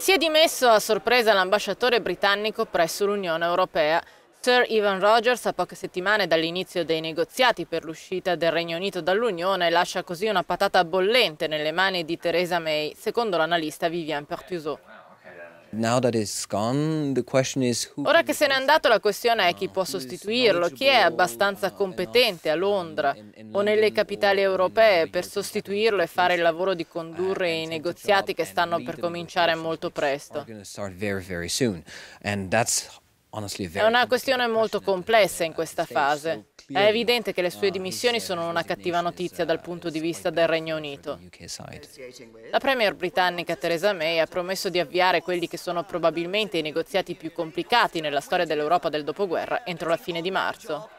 Si è dimesso a sorpresa l'ambasciatore britannico presso l'Unione Europea. Sir Ivan Rogers, a poche settimane dall'inizio dei negoziati per l'uscita del Regno Unito dall'Unione, lascia così una patata bollente nelle mani di Theresa May, secondo l'analista Vivian Pertusot. Ora che se n'è andato la questione è chi può sostituirlo, chi è abbastanza competente a Londra o nelle capitali europee per sostituirlo e fare il lavoro di uh, condurre i negoziati che stanno per cominciare molto presto. È una questione molto complessa in questa fase. È evidente che le sue dimissioni sono una cattiva notizia dal punto di vista del Regno Unito. La Premier britannica Theresa May ha promesso di avviare quelli che sono probabilmente i negoziati più complicati nella storia dell'Europa del dopoguerra entro la fine di marzo.